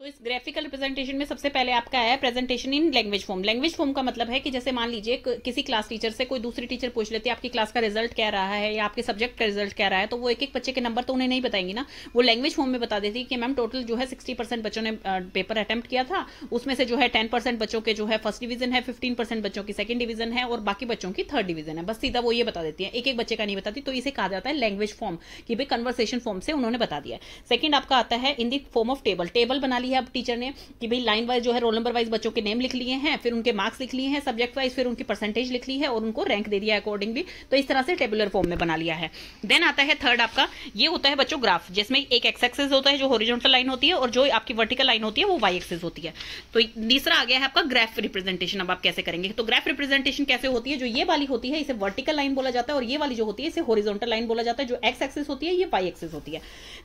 तो इस graphical representation में सबसे पहले आपका है presentation in language form language form का मतलब है कि जैसे मान लीजिए किसी क्लास टीचर से कोई दूसरी टीचर पूछ लेती है आपकी क्लास का रिजल्ट क्या रहा है या आपके सब्जेक्ट का रिजल्ट क्या रहा है तो वो एक एक बच्चे के नंबर तो उन्हें नहीं बताएंगी ना वो लैंग्वेज फॉर्म में बता देती है कि मैम टोटल जो है सिक्सटी बच्चों ने पेपर अटैम्प्ट किया था उसमें से जो है टेन बच्चों के जो है फर्स्ट डिवीजन है फिफ्टीन बच्चों की सेकंड डिवीजन है और बाकी बच्चों की थर्ड डिवीजन है बस सीधा वो ये बता देती है एक एक बच्चे का नहीं बताती तो इसे कहा जाता है लैंग्वेज फॉर्म कि भाई कन्वर्सेशन फॉर्म से उन्होंने बता दिया सेकेंड आपका आता है in the form of table table बना ली है अब टीचर ने कि भाई लाइन वाइज जो है रोल नंबर वाइज बच्चों के नेम लिख लिए हैं फिर उनके मार्क्स लिख लिए हैं सब्जेक्ट वाइज फिर उनकी परसेंटेज लिख ली है और उनको रैंक दे दिया अकॉर्डिंगली तो इस तरह से टेबुलर फॉर्म में बना लिया है देन आता है थर्ड आपका ये होता है बच्चों ग्राफ जिसमें एक एक्स एक्सेस होता है जो हॉरिजॉन्टल लाइन होती है और जो आपकी वर्टिकल लाइन होती है वो वाई एक्सेस होती है तो तीसरा आ गया है आपका ग्राफ रिप्रेजेंटेशन अब आप कैसे करेंगे तो ग्राफ रिप्रेजेंटेशन कैसे होती है जो ये वाली होती है इसे वर्टिकल लाइन बोला जाता है और ये वाली जो होती है इसे हॉरिजॉन्टल लाइन बोला जाता है जो एक्स एक्सेस होती है ये वाई एक्सेस होती है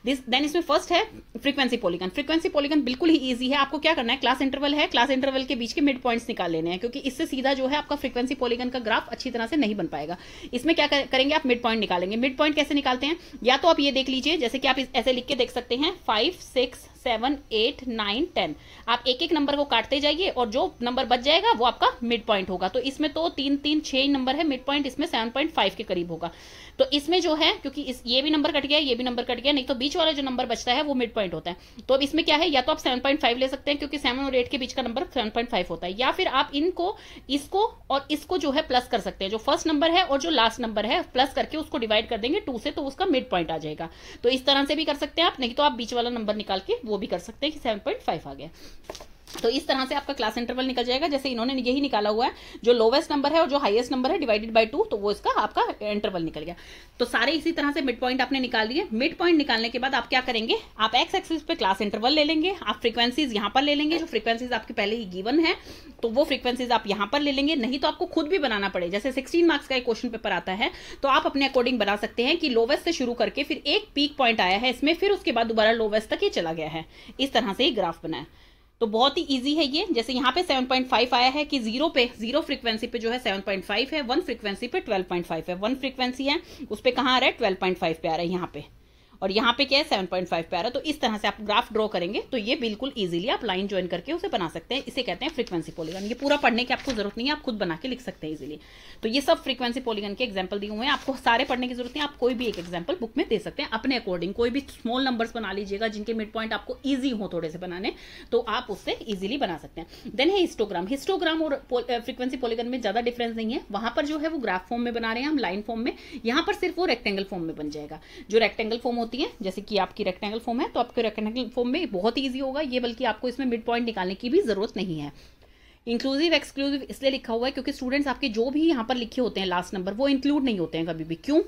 दिस देन इसमें फर्स्ट है फ्रीक्वेंसी पॉलीगन फ्रीक्वेंसी पॉलीगन बिल्कुल ही ईजी है आपको क्या करना है क्लास इंटरवल है क्लास इंटरवल के बीच के मिड पॉइंट्स निकाल लेने हैं क्योंकि इससे सीधा जो है आपका फ्रीक्वेंसी पोलीगन का ग्राफ अच्छी तरह से नहीं बन पाएगा इसमें क्या करेंगे आप मिड पॉइंट निकालेंगे मिड पॉइंट कैसे निकालते हैं या तो आप ये देख लीजिए जैसे कि आप ऐसे लिख के देख सकते हैं five six seven eight nine ten आप एक एक नंबर को काटते जाइए और जो नंबर बच जाएगा वो आपका मिड पॉइंट होगा तो इसमें तो तीन तीन छह नंबर है मिड पॉइंट इसमें सेवन पॉइंट फाइव के करीब होगा तो इसमें जो है क्योंकि इस ये भी नंबर कट गया ये भी नंबर कट गया नहीं तो बीच वाला जो नंबर बचता है वो मिड पॉइंट होता है तो अब इसमें क्या है या तो आप सेवन पॉइंट फाइव ले सकते हैं क्योंकि सेवन और एट के बीच का नंबर सेवन पॉइंट फाइव होता है या फिर आप इनको इसको और इसको जो है प्लस कर सकते हैं जो फर्स्ट नंबर है और जो लास्ट नंबर है प्लस करके उसको डिवाइड कर देंगे टू से तो उसका मिड पॉइंट आ जाएगा तो इस तरह से भी कर सकते हैं आप नहीं तो आप बीच वाला नंबर निकाल के वो भी कर सकते हैं कि सेवन पॉइंट फाइव आ गया तो इस तरह से आपका क्लास इंटरवल निकल जाएगा जैसे इन्होंने यही निकाला हुआ है जो लोवेस्ट नंबर है और जो हाईएस्ट नंबर है डिवाइडेड बाय टू तो वो इसका आपका इंटरवल निकल गया तो सारे इसी तरह से मिड पॉइंट आपने निकाल दिए मिड पॉइंट निकालने के बाद आप क्या करेंगे आप एक्स एक्सिस पे क्लास इंटरवल ले लेंगे आप फ्रीक्वेंसीज यहां पर ले लेंगे जो फ्रीक्वेंसीज आपके पहले ही गिवन है तो वो फ्रीक्वेंसीज आप यहां पर ले लेंगे नहीं तो आपको खुद भी बनाना पड़े जैसे सिक्सटीन मार्क्स का एक क्वेश्चन पेपर आता है तो आप अपने अकॉर्डिंग बना सकते हैं कि लोवेस्ट से शुरू करके फिर एक पीक पॉइंट आया है इसमें फिर उसके बाद दोबारा लोवेस्ट तक ही चला गया है इस तरह से ही ग्राफ बनाया तो बहुत ही इजी है ये जैसे यहाँ पे 7.5 आया है कि जीरो पे जीरो फ्रीक्वेंसी पे जो है 7.5 है वन फ्रीक्वेंसी पे 12.5 है वन फ्रीक्वेंसी है उस पर कहाँ आ रहा है 12.5 पे आ रहा है यहाँ पे और यहाँ पे क्या है सेवन पॉइंट फाइव पे आ रहा है तो इस तरह से आप ग्राफ ड्रॉ करेंगे तो ये बिल्कुल ईजिली आप लाइन ज्वाइन करके उसे बना सकते हैं इसे कहते हैं फ्रीक्वेंसी पॉलीगन ये पूरा पढ़ने की आपको जरूरत नहीं है आप खुद बना के लिख सकते हैं इजिली तो ये सब फ्रीक्वेंसी पॉलीगन के एग्जाम्पल दिए हुए हैं आपको सारे पढ़ने की जरूरत नहीं आप कोई भी एक एग्जाम्पल बुक में दे सकते हैं अपने अकॉर्डिंग कोई भी स्मॉल नंबर बना लीजिएगा जिनके मिड पॉइंट आपको ईजी हो थोड़े से बनाने तो आप उससे ईजिली बना सकते हैं देन है हिस्टोग्राम हिस्टोग्राम और फ्रीक्वेंसी पॉलीगन में ज्यादा डिफरेंस नहीं है वहां पर जो है वो ग्राफ फॉर्म में बना रहे हैं हम लाइन फॉर्म में यहाँ पर सिर्फ वो रेक्टेंगल फॉर्म में बन जाएगा जो रेक्टेंगल फॉर्म होता होती है जैसे कि आपकी रेक्टेंगल फॉर्म है तो आपके रेक्टेंगल फॉर्म में बहुत ईजी होगा ये बल्कि आपको इसमें मिड पॉइंट निकालने की भी ज़रूरत नहीं है इंक्लूसिव एक्सक्लूसिव इसलिए लिखा हुआ है क्योंकि स्टूडेंट्स आपके जो भी यहाँ पर लिखे होते हैं लास्ट नंबर वो इंक्लूड नहीं होते हैं कभी भी क्यों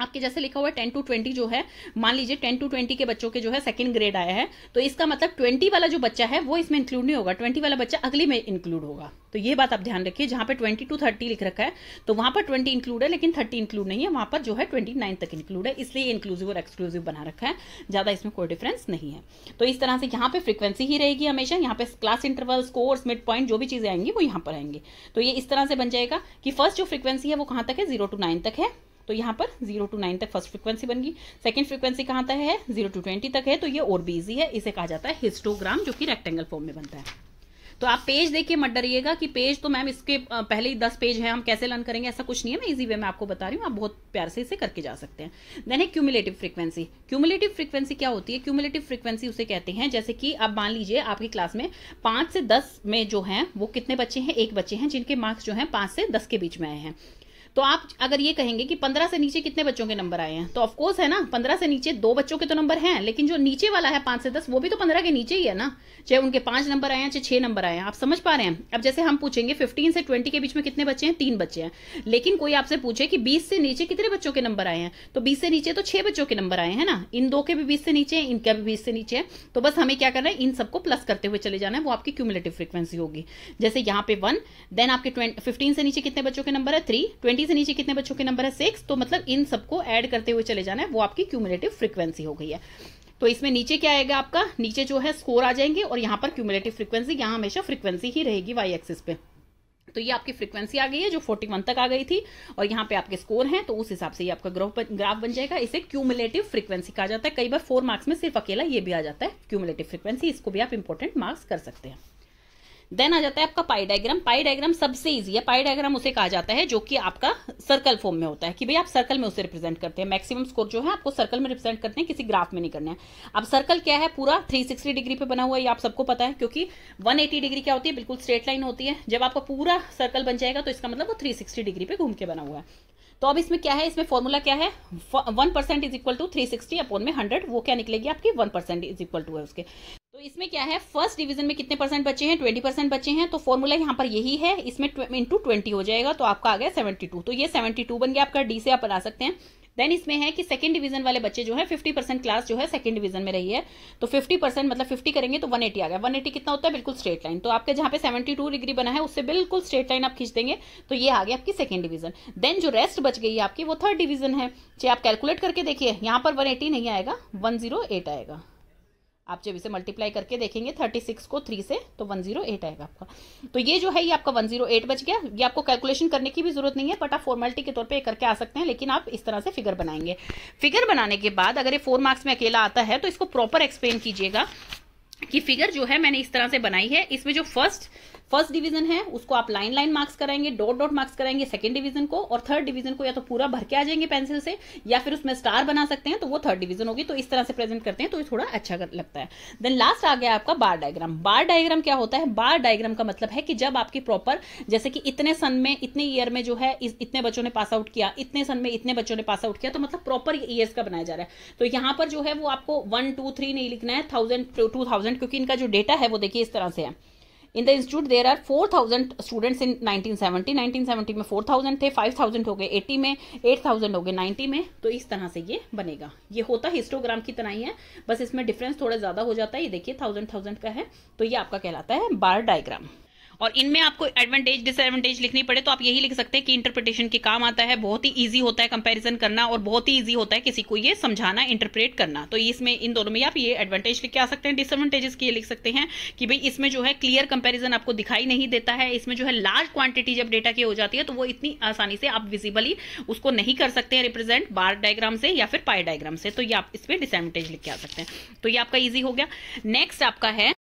आपके जैसे लिखा हुआ है टेन टू ट्वेंटी जो है मान लीजिए टेन टू ट्वेंटी के बच्चों के जो है सेकंड ग्रेड आया है तो इसका मतलब ट्वेंटी वाला जो बच्चा है वो इसमें इंक्लूड नहीं होगा ट्वेंटी वाला बच्चा अगले में इंक्लूड होगा तो ये बात आप ध्यान रखिए जहां पे ट्वेंटी टू थर्टी लिख रखा है तो वहां पर ट्वेंटी इंक्लूड है लेकिन थर्टी इंक्लूड नहीं है वहां पर जो है ट्वेंटी नाइन तक इंक्लूड है इसलिए इंक्लूसिव और एक्सक्लूसिव बना रखा है ज़्यादा इसमें कोई डिफरेंस नहीं है तो इस तरह से यहाँ पे फ्रीक्वेंसी ही रहेगी हमेशा यहाँ पे class interval scores mid point जो भी चीज़ें आएंगी वो यहाँ पर आएंगे तो ये इस तरह से बन जाएगा कि फर्स्ट जो फ्रीक्वेंसी है वो कहां तक है जीरो टू नाइन तक है तो यहाँ पर जीरो टू नाइन तक फर्स्ट फ्रीक्वेंसी बनगी सेकेंड फ्रीक्वेंसी कहाँ तक है जीरो टू ट्वेंटी तक है तो ये और भी इजी है इसे कहा जाता है हिस्टोग्राम जो कि रेक्टेंगल फॉर्म में बनता है तो आप पेज देखिए मत डरिएगा कि पेज तो मैम इसके पहले ही दस पेज है हम कैसे लर्न करेंगे ऐसा कुछ नहीं है मैं इजी वे में आपको बता रही हूँ आप बहुत प्यार से इसे करके जा सकते हैं देन है क्यूमुलेटिव फ्रीक्वेंसी क्यूमुलेटिव फ्रीक्वेंसी क्या होती है क्यूमुलेटिव फ्रीक्वेंसी उसे कहते हैं जैसे कि आप मान लीजिए आपकी क्लास में पांच से दस में जो है वो कितने बच्चे हैं एक बच्चे हैं जिनके मार्क्स जो है पांच से दस के बीच में आए हैं तो आप अगर ये कहेंगे कि पंद्रह से नीचे कितने बच्चों के नंबर आए हैं तो ऑफकोर्स है ना पंद्रह से नीचे दो बच्चों के तो नंबर हैं लेकिन जो नीचे वाला है पांच से दस वो भी तो पंद्रह के नीचे ही है ना चाहे उनके पांच नंबर आए हैं चाहे छह नंबर आए हैं आप समझ पा रहे हैं अब जैसे हम पूछेंगे फिफ्टीन से ट्वेंटी के बीच में कितने बच्चे हैं तीन बच्चे हैं लेकिन कोई आपसे पूछे कि बीस से नीचे कितने बच्चों के नंबर आए हैं तो बीस से नीचे तो छह बच्चों के नंबर आए हैं ना इन दो के भी बीस से नीचे हैं इनका भी बीस से नीचे है तो बस हमें क्या करना है इन सबको प्लस करते हुए चले जाना है वो आपकी क्यूमुलेटिव फ्रिक्वेंसी होगी जैसे यहाँ पे वन देन आपके फिफ्टीन से नीचे कितने बच्चों के नंबर है थ्री ट्वेंटी ट्वेंटी से नीचे कितने बच्चों के नंबर है सिक्स तो मतलब इन सबको ऐड करते हुए चले जाना है वो आपकी क्यूमुलेटिव फ्रिक्वेंसी हो गई है तो इसमें नीचे क्या आएगा आपका नीचे जो है स्कोर आ जाएंगे और यहाँ पर क्यूमुलेटिव फ्रिक्वेंसी यहाँ हमेशा फ्रिक्वेंसी ही रहेगी वाई एक्सिस पे तो ये आपकी फ्रीक्वेंसी आ गई है जो 41 तक आ गई थी और यहाँ पे आपके स्कोर हैं तो उस हिसाब से ये आपका ग्राफ ग्राफ बन जाएगा इसे क्यूमुलेटिव फ्रीक्वेंसी कहा जाता है कई बार फोर मार्क्स में सिर्फ अकेला ये भी आ जाता है क्यूमुलेटिव फ्रीक्वेंसी इसको भी आप इंपॉर्टेंट मार्क्स कर सकते हैं देन आ जाता है आपका पाई डायग्राम पाई डायग्राम सबसे ईजी है पाई डायग्राम उसे कहा जाता है जो कि आपका सर्कल फॉर्म में होता है कि भाई आप सर्कल में उसे रिप्रेजेंट करते हैं मैक्सिमम स्कोर जो है आपको सर्कल में रिप्रेजेंट करते हैं किसी ग्राफ में नहीं करना है अब सर्कल क्या है पूरा थ्री सिक्सटी डिग्री पे बना हुआ है ये आप सबको पता है क्योंकि वन एटी डिग्री क्या होती है बिल्कुल स्ट्रेट लाइन होती है जब आपका पूरा सर्कल बन जाएगा तो इसका मतलब वो थ्री सिक्सटी डिग्री पे घूम के बना हुआ है तो अब इसमें क्या है इसमें फॉर्मूला क्या है one percent is equal to three sixty upon में हंड्रेड वो क्या निकलेगी आपकी one percent is equal to है उसके तो इसमें क्या है फर्स्ट डिवीजन में कितने परसेंट बचे हैं ट्वेंटी परसेंट बचे हैं तो फॉर्मूला यहाँ पर यही है इसमें इंटू ट्वेंटी हो जाएगा तो आपका आ गया सेवेंटी टू तो ये सेवेंटी टू बन गया आपका डी से आप बना सकते हैं देन इसमें है कि सेकंड डिवीजन वाले बच्चे जो है फिफ्टी परसेंट क्लास जो है सेकंड डिवीजन में रही है तो फिफ्टी परसेंट मतलब फिफ्टी करेंगे तो वन एटी आ गया वन एटी कितना होता है बिल्कुल स्ट्रेट लाइन तो आपके जहाँ पे सेवेंटी टू डिग्री बना है उससे बिल्कुल स्ट्रेट लाइन आप खींच देंगे तो ये आ गया आपकी सेकंड डिवीजन देन जो रेस्ट बच गई आपकी वो थर्ड डिवीजन है चाहे आप कैलकुलेट करके देखिए यहाँ पर वन नहीं आएगा वन आएगा आप जब इसे मल्टीप्लाई करके देखेंगे थर्टी सिक्स को थ्री से तो वन जीरो एट आएगा आपका तो ये जो है ये आपका वन जीरो एट बच गया ये आपको कैलकुलेशन करने की भी जरूरत नहीं है बट आप फॉर्मेलिटी के तौर पे करके आ सकते हैं लेकिन आप इस तरह से फिगर बनाएंगे फिगर बनाने के बाद अगर ये फोर मार्क्स में अकेला आता है तो इसको प्रॉपर एक्सप्लेन कीजिएगा कि फिगर जो है मैंने इस तरह से बनाई है इसमें जो फर्स्ट फर्स्ट डिवीजन है उसको आप लाइन लाइन मार्क्स कराएंगे डॉट डॉट मार्क्स कराएंगे सेकंड डिवीजन को और थर्ड डिवीजन को या तो पूरा भर के आ जाएंगे पेंसिल से या फिर उसमें स्टार बना सकते हैं तो वो थर्ड डिवीजन होगी तो इस तरह से प्रेजेंट करते हैं तो ये थोड़ा अच्छा लगता है देन लास्ट आ गया आपका बार डायग्राम बार डायग्राम क्या होता है बार डायग्राम का मतलब है कि जब आपकी प्रॉपर जैसे कि इतने सन में इतने ईयर में जो है इतने बच्चों ने पास आउट किया इतने सन में इतने बच्चों ने पास आउट किया तो मतलब प्रॉपर ईयर्स का बनाया जा रहा है तो यहां पर जो है वो आपको वन टू थ्री नहीं लिखना है थाउजेंड टू थाउजेंड क्योंकि इनका जो डेटा है वो देखिए इस तरह से है in the institute there are four thousand students in nineteen seventy nineteen seventy में फोर थाउजेंड थे फाइव थाउजेंड हो गए एट्टी में एट थाउजेंड हो गए नाइन्टी में तो इस तरह से ये बनेगा ये होता हिस्टोग्राम की तरह ही है बस इसमें डिफरेंस थोड़ा ज़्यादा हो जाता है ये देखिए थाउजेंड थाउजेंड का है तो ये आपका कहलाता है बार डायग्राम और इनमें आपको एडवांटेज डिसएडवांटेज लिखनी पड़े तो आप यही लिख सकते हैं कि इंटरप्रिटेशन के काम आता है बहुत ही ईजी होता है कंपेरिजन करना और बहुत ही ईजी होता है किसी को ये समझाना इंटरप्रेट करना तो इसमें इन दोनों में आप ये एडवांटेज लिख के आ सकते हैं डिसएडवांटेजेस के लिख सकते हैं कि भाई इसमें जो है क्लियर कंपेरिजन आपको दिखाई नहीं देता है इसमें जो है लार्ज क्वांटिटी जब डेटा की हो जाती है तो वो इतनी आसानी से आप विजिबली उसको नहीं कर सकते हैं रिप्रेजेंट बार डायग्राम से या फिर पाई डायग्राम से तो ये आप इसमें डिसएडवांटेज लिख के आ सकते हैं तो ये आपका ईजी हो गया नेक्स्ट आपका है